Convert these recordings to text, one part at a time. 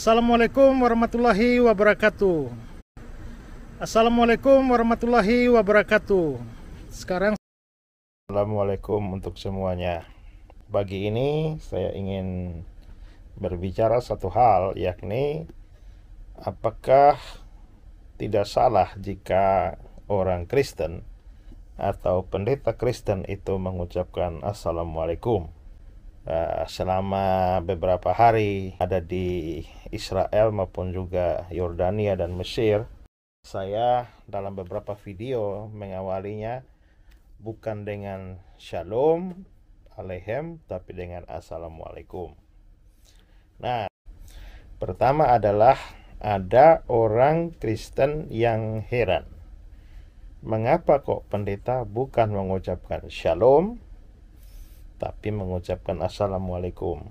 Assalamualaikum warahmatullahi wabarakatuh. Assalamualaikum warahmatullahi wabarakatuh. Sekarang Assalamualaikum untuk semuanya. Bagi ini saya ingin berbicara satu hal yakni apakah tidak salah jika orang Kristen atau pendeta Kristen itu mengucapkan assalamualaikum Eh, selama beberapa hari ada di Israel maupun juga Yordania dan Mesir, saya dalam beberapa video mengawalinya bukan dengan shalom alehem tapi dengan assalamualaikum. Nah, pertama adalah ada orang Kristen yang heran. Mengapa kok pendeta bukan mengucapkan shalom tapi mengucapkan Assalamualaikum.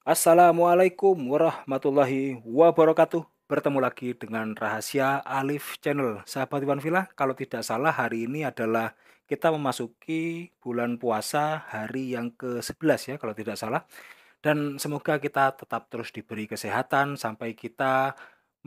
Assalamualaikum warahmatullahi wabarakatuh. Bertemu lagi dengan rahasia Alif Channel. Sahabat Iwan Villa, kalau tidak salah hari ini adalah kita memasuki bulan puasa hari yang ke-11 ya kalau tidak salah. Dan semoga kita tetap terus diberi kesehatan sampai kita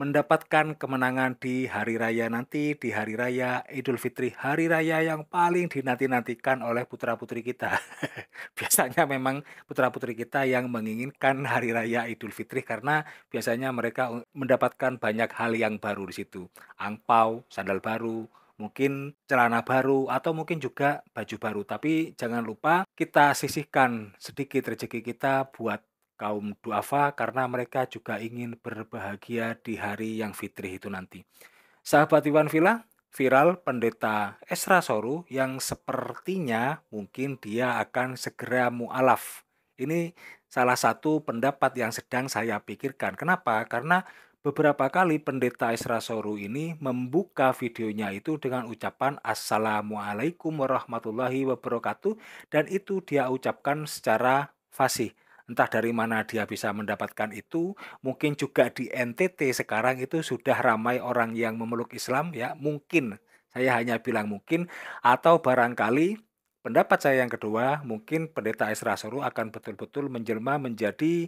mendapatkan kemenangan di hari raya nanti, di hari raya Idul Fitri, hari raya yang paling dinanti-nantikan oleh putra-putri kita. biasanya memang putra-putri kita yang menginginkan hari raya Idul Fitri karena biasanya mereka mendapatkan banyak hal yang baru di situ. Angpau, sandal baru, mungkin celana baru atau mungkin juga baju baru. Tapi jangan lupa kita sisihkan sedikit rezeki kita buat kaum duafa karena mereka juga ingin berbahagia di hari yang fitri itu nanti. Sahabat Iwan Villa, viral pendeta Esra Soru yang sepertinya mungkin dia akan segera mu'alaf. Ini salah satu pendapat yang sedang saya pikirkan. Kenapa? Karena beberapa kali pendeta esra Soru ini membuka videonya itu dengan ucapan Assalamualaikum warahmatullahi wabarakatuh dan itu dia ucapkan secara fasih entah dari mana dia bisa mendapatkan itu. Mungkin juga di NTT sekarang itu sudah ramai orang yang memeluk Islam ya, mungkin saya hanya bilang mungkin atau barangkali pendapat saya yang kedua mungkin pendeta Isra Soru akan betul-betul menjelma menjadi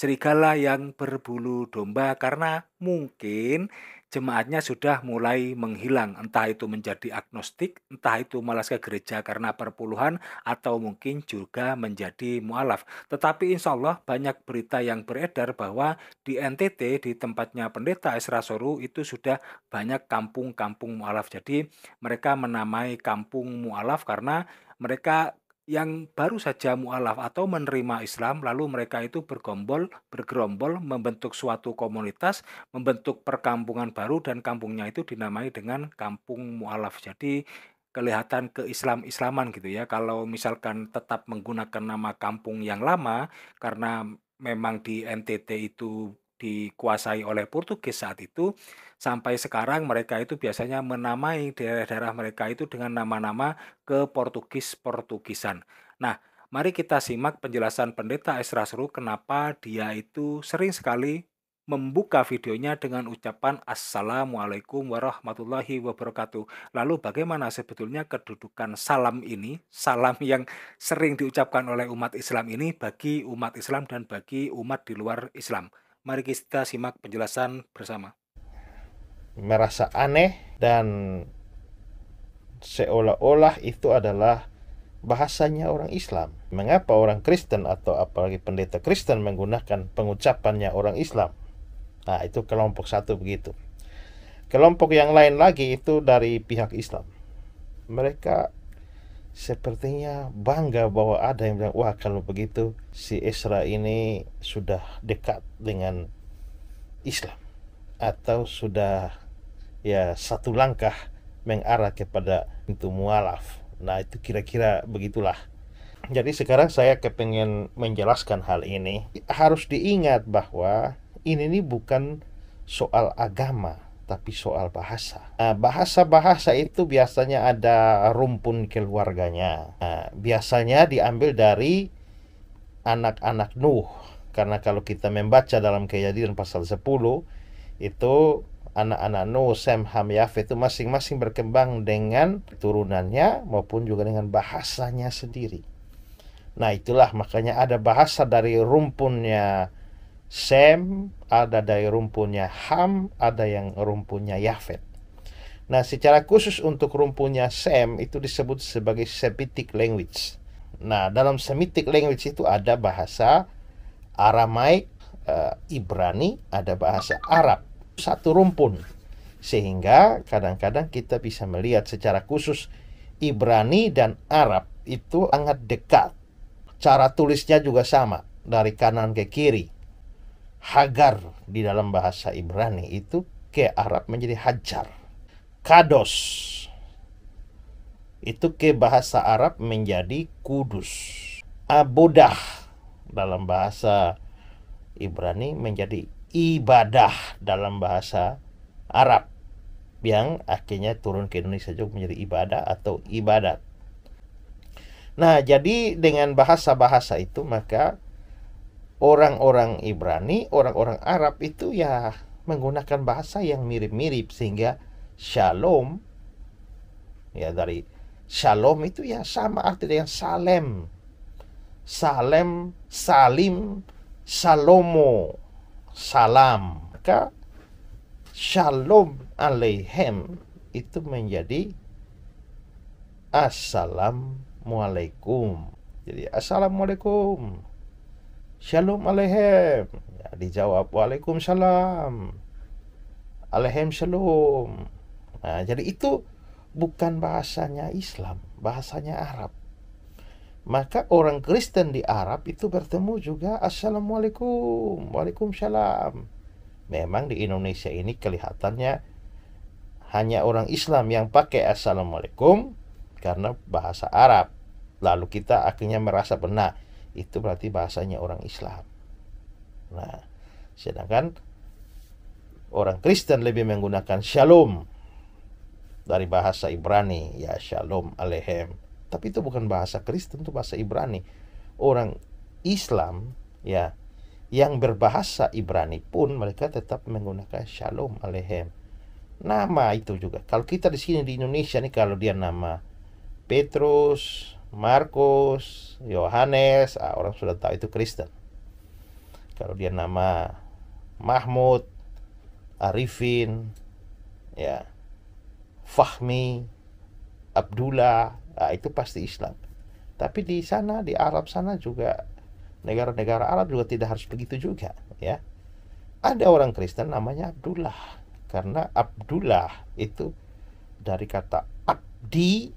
serigala yang berbulu domba karena mungkin jemaatnya sudah mulai menghilang entah itu menjadi agnostik entah itu malas ke gereja karena perpuluhan atau mungkin juga menjadi mualaf tetapi insya Allah banyak berita yang beredar bahwa di NTT di tempatnya pendeta Esra Soru itu sudah banyak kampung-kampung mualaf jadi mereka menamai kampung mualaf karena mereka yang baru saja mualaf atau menerima Islam lalu mereka itu bergombol, bergerombol membentuk suatu komunitas, membentuk perkampungan baru dan kampungnya itu dinamai dengan kampung mualaf. Jadi kelihatan keislam-islaman gitu ya. Kalau misalkan tetap menggunakan nama kampung yang lama karena memang di NTT itu dikuasai oleh Portugis saat itu sampai sekarang mereka itu biasanya menamai daerah-daerah mereka itu dengan nama-nama ke Portugis Portugisan. Nah, mari kita simak penjelasan pendeta Esra Seru kenapa dia itu sering sekali membuka videonya dengan ucapan Assalamualaikum warahmatullahi wabarakatuh. Lalu bagaimana sebetulnya kedudukan salam ini, salam yang sering diucapkan oleh umat Islam ini bagi umat Islam dan bagi umat di luar Islam. Mari kita simak penjelasan bersama. Merasa aneh dan seolah-olah itu adalah bahasanya orang Islam. Mengapa orang Kristen atau apalagi pendeta Kristen menggunakan pengucapannya orang Islam? Nah, itu kelompok satu begitu. Kelompok yang lain lagi itu dari pihak Islam. Mereka sepertinya bangga bahwa ada yang bilang wah kalau begitu si Isra ini sudah dekat dengan Islam atau sudah ya satu langkah mengarah kepada pintu mualaf. Nah itu kira-kira begitulah. Jadi sekarang saya kepengen menjelaskan hal ini. Harus diingat bahwa ini nih bukan soal agama, tapi soal bahasa. Nah, bahasa-bahasa itu biasanya ada rumpun keluarganya. Nah, biasanya diambil dari anak-anak Nuh. Karena kalau kita membaca dalam kejadian pasal 10, itu anak-anak Nuh, Sem, Ham, Yafet itu masing-masing berkembang dengan turunannya maupun juga dengan bahasanya sendiri. Nah itulah makanya ada bahasa dari rumpunnya Sem, ada dari rumpunnya Ham, ada yang rumpunnya Yafet. Nah, secara khusus untuk rumpunnya Sem itu disebut sebagai Semitic language. Nah, dalam Semitic language itu ada bahasa Aramaik, e, eh, Ibrani, ada bahasa Arab. Satu rumpun. Sehingga kadang-kadang kita bisa melihat secara khusus Ibrani dan Arab itu sangat dekat. Cara tulisnya juga sama, dari kanan ke kiri. Hagar di dalam bahasa Ibrani itu ke Arab menjadi Hajar. Kados itu ke bahasa Arab menjadi kudus. Abodah dalam bahasa Ibrani menjadi ibadah dalam bahasa Arab yang akhirnya turun ke Indonesia juga menjadi ibadah atau ibadat. Nah, jadi dengan bahasa-bahasa itu maka orang-orang Ibrani, orang-orang Arab itu ya menggunakan bahasa yang mirip-mirip sehingga shalom ya dari shalom itu ya sama arti dengan salem. Salem, salim, salomo, salam. Maka shalom alaihem itu menjadi assalamualaikum. Jadi assalamualaikum. Shalom Alehem. Ya, dijawab Waalaikumsalam. Alehem Shalom. Nah, jadi itu bukan bahasanya Islam, bahasanya Arab. Maka orang Kristen di Arab itu bertemu juga Assalamualaikum, Waalaikumsalam. Memang di Indonesia ini kelihatannya hanya orang Islam yang pakai Assalamualaikum karena bahasa Arab. Lalu kita akhirnya merasa benar itu berarti bahasanya orang Islam. Nah, sedangkan orang Kristen lebih menggunakan shalom dari bahasa Ibrani, ya shalom alehem. Tapi itu bukan bahasa Kristen, itu bahasa Ibrani. Orang Islam, ya, yang berbahasa Ibrani pun mereka tetap menggunakan shalom alehem. Nama itu juga. Kalau kita di sini di Indonesia nih kalau dia nama Petrus, Markus, Yohanes, ah, orang sudah tahu itu Kristen. Kalau dia nama Mahmud, Arifin, ya, Fahmi, Abdullah, ah, itu pasti Islam. Tapi di sana di Arab sana juga negara-negara Arab juga tidak harus begitu juga, ya. Ada orang Kristen namanya Abdullah karena Abdullah itu dari kata abdi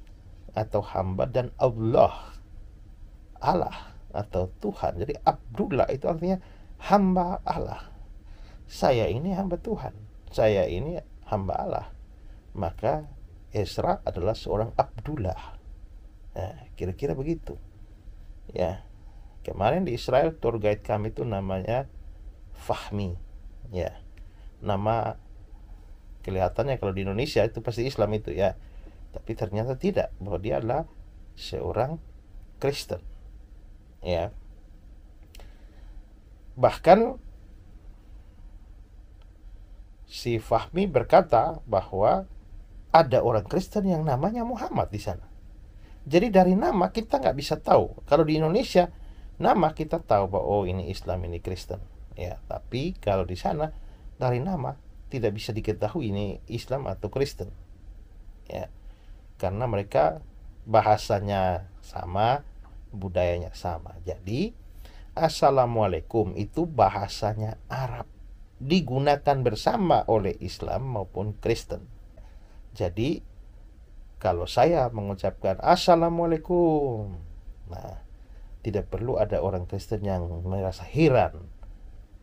atau hamba dan Allah Allah atau Tuhan. Jadi Abdullah itu artinya hamba Allah. Saya ini hamba Tuhan. Saya ini hamba Allah. Maka Esra adalah seorang Abdullah. kira ya, kira-kira begitu. Ya. Kemarin di Israel tour guide kami itu namanya Fahmi. Ya. Nama kelihatannya kalau di Indonesia itu pasti Islam itu ya tapi ternyata tidak bahwa dia adalah seorang Kristen ya bahkan si Fahmi berkata bahwa ada orang Kristen yang namanya Muhammad di sana jadi dari nama kita nggak bisa tahu kalau di Indonesia nama kita tahu bahwa oh ini Islam ini Kristen ya tapi kalau di sana dari nama tidak bisa diketahui ini Islam atau Kristen ya karena mereka bahasanya sama, budayanya sama. Jadi, assalamualaikum itu bahasanya Arab, digunakan bersama oleh Islam maupun Kristen. Jadi, kalau saya mengucapkan assalamualaikum, nah, tidak perlu ada orang Kristen yang merasa heran.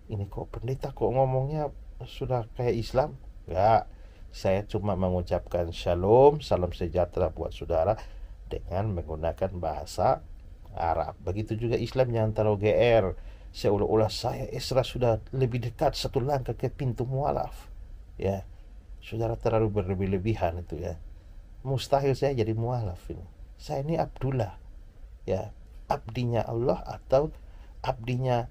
Ini kok pendeta kok ngomongnya sudah kayak Islam? Enggak. Ya saya cuma mengucapkan shalom, salam sejahtera buat saudara dengan menggunakan bahasa Arab. Begitu juga Islam yang terlalu GR. Seolah-olah saya Isra sudah lebih dekat satu langkah ke pintu mualaf. Ya, saudara terlalu berlebih-lebihan itu ya. Mustahil saya jadi mualaf ini. Saya ini Abdullah. Ya, abdinya Allah atau abdinya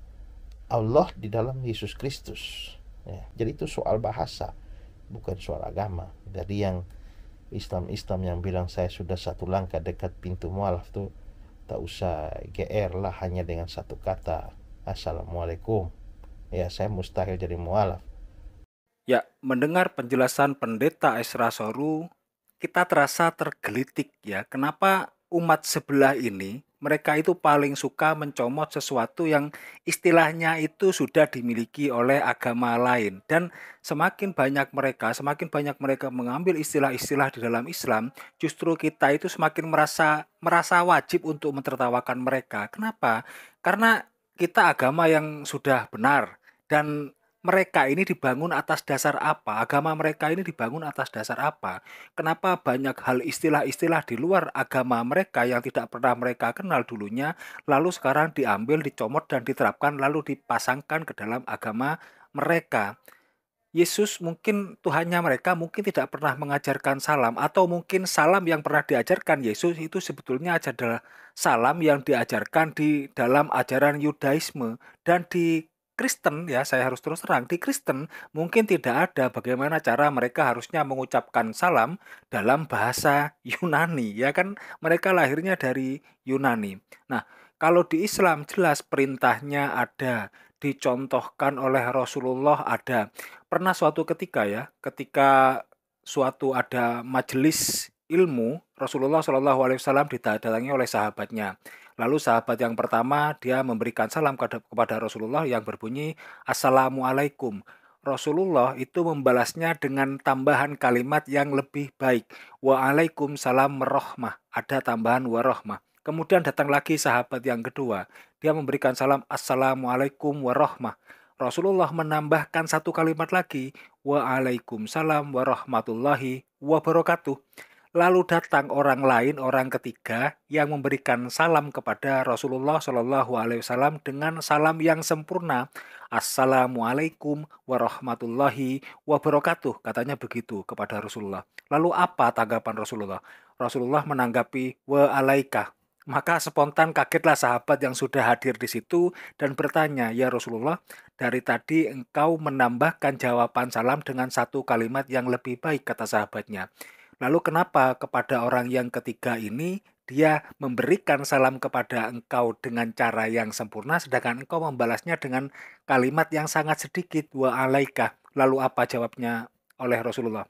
Allah di dalam Yesus Kristus. Ya, jadi itu soal bahasa bukan suara agama Jadi yang Islam-Islam yang bilang saya sudah satu langkah dekat pintu mualaf tuh tak usah GR lah hanya dengan satu kata Assalamualaikum ya saya mustahil jadi mualaf ya mendengar penjelasan pendeta Esra Soru kita terasa tergelitik ya kenapa umat sebelah ini mereka itu paling suka mencomot sesuatu yang istilahnya itu sudah dimiliki oleh agama lain dan semakin banyak mereka semakin banyak mereka mengambil istilah-istilah di dalam Islam justru kita itu semakin merasa merasa wajib untuk mentertawakan mereka kenapa karena kita agama yang sudah benar dan mereka ini dibangun atas dasar apa? Agama mereka ini dibangun atas dasar apa? Kenapa banyak hal istilah-istilah di luar agama mereka yang tidak pernah mereka kenal dulunya, lalu sekarang diambil, dicomot, dan diterapkan, lalu dipasangkan ke dalam agama mereka? Yesus mungkin Tuhannya mereka mungkin tidak pernah mengajarkan salam atau mungkin salam yang pernah diajarkan Yesus itu sebetulnya adalah salam yang diajarkan di dalam ajaran Yudaisme dan di Kristen ya, saya harus terus terang di Kristen mungkin tidak ada bagaimana cara mereka harusnya mengucapkan salam dalam bahasa Yunani ya kan mereka lahirnya dari Yunani. Nah, kalau di Islam jelas perintahnya ada, dicontohkan oleh Rasulullah ada. Pernah suatu ketika ya, ketika suatu ada majelis ilmu Rasulullah Shallallahu Alaihi Wasallam didatangi oleh sahabatnya. Lalu sahabat yang pertama dia memberikan salam kepada Rasulullah yang berbunyi Assalamualaikum. Rasulullah itu membalasnya dengan tambahan kalimat yang lebih baik. Waalaikumsalam rohmah. Ada tambahan warohmah. Kemudian datang lagi sahabat yang kedua. Dia memberikan salam Assalamualaikum warahmah. Rasulullah menambahkan satu kalimat lagi, Waalaikumsalam warahmatullahi wabarakatuh. Lalu datang orang lain, orang ketiga yang memberikan salam kepada Rasulullah Shallallahu Alaihi Wasallam dengan salam yang sempurna. Assalamualaikum warahmatullahi wabarakatuh. Katanya begitu kepada Rasulullah. Lalu apa tanggapan Rasulullah? Rasulullah menanggapi wa alaika. Maka spontan kagetlah sahabat yang sudah hadir di situ dan bertanya, "Ya Rasulullah, dari tadi engkau menambahkan jawaban salam dengan satu kalimat yang lebih baik," kata sahabatnya. Lalu kenapa kepada orang yang ketiga ini dia memberikan salam kepada engkau dengan cara yang sempurna sedangkan engkau membalasnya dengan kalimat yang sangat sedikit wa alaika. Lalu apa jawabnya oleh Rasulullah?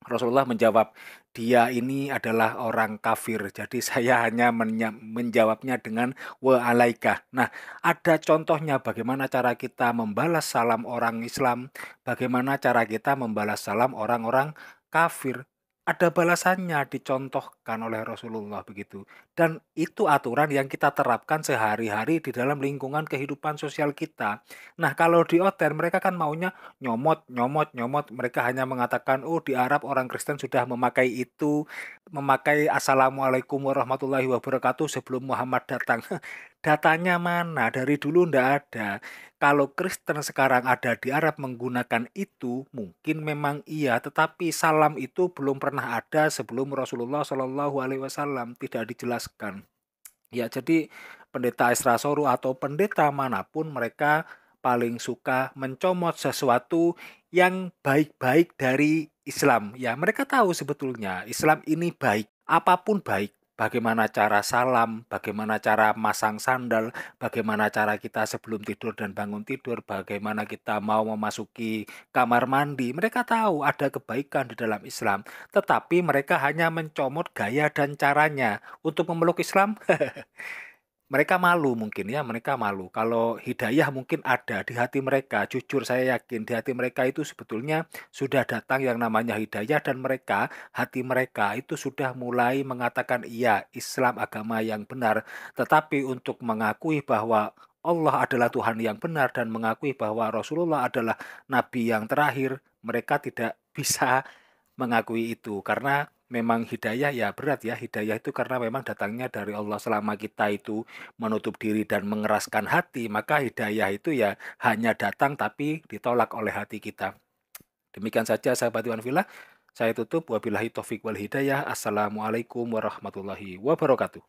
Rasulullah menjawab, dia ini adalah orang kafir. Jadi saya hanya menjawabnya dengan wa alaika. Nah, ada contohnya bagaimana cara kita membalas salam orang Islam, bagaimana cara kita membalas salam orang-orang kafir ada balasannya dicontohkan oleh Rasulullah begitu. Dan itu aturan yang kita terapkan sehari-hari di dalam lingkungan kehidupan sosial kita. Nah, kalau di Oter mereka kan maunya nyomot, nyomot, nyomot. Mereka hanya mengatakan, "Oh, di Arab orang Kristen sudah memakai itu." memakai assalamualaikum warahmatullahi wabarakatuh sebelum Muhammad datang. Datanya mana? Dari dulu ndak ada. Kalau Kristen sekarang ada di Arab menggunakan itu, mungkin memang iya, tetapi salam itu belum pernah ada sebelum Rasulullah Shallallahu alaihi wasallam tidak dijelaskan. Ya, jadi pendeta Isra Soru atau pendeta manapun mereka paling suka mencomot sesuatu yang baik-baik dari Islam. Ya, mereka tahu sebetulnya Islam ini baik, apapun baik. Bagaimana cara salam, bagaimana cara masang sandal, bagaimana cara kita sebelum tidur dan bangun tidur, bagaimana kita mau memasuki kamar mandi. Mereka tahu ada kebaikan di dalam Islam, tetapi mereka hanya mencomot gaya dan caranya untuk memeluk Islam. mereka malu mungkin ya, mereka malu. Kalau hidayah mungkin ada di hati mereka, jujur saya yakin di hati mereka itu sebetulnya sudah datang yang namanya hidayah dan mereka, hati mereka itu sudah mulai mengatakan iya Islam agama yang benar. Tetapi untuk mengakui bahwa Allah adalah Tuhan yang benar dan mengakui bahwa Rasulullah adalah nabi yang terakhir, mereka tidak bisa mengakui itu karena memang hidayah ya berat ya. Hidayah itu karena memang datangnya dari Allah selama kita itu menutup diri dan mengeraskan hati, maka hidayah itu ya hanya datang tapi ditolak oleh hati kita. Demikian saja sahabat Iwan Villa. Saya tutup. Wabillahi taufik wal hidayah. Assalamualaikum warahmatullahi wabarakatuh.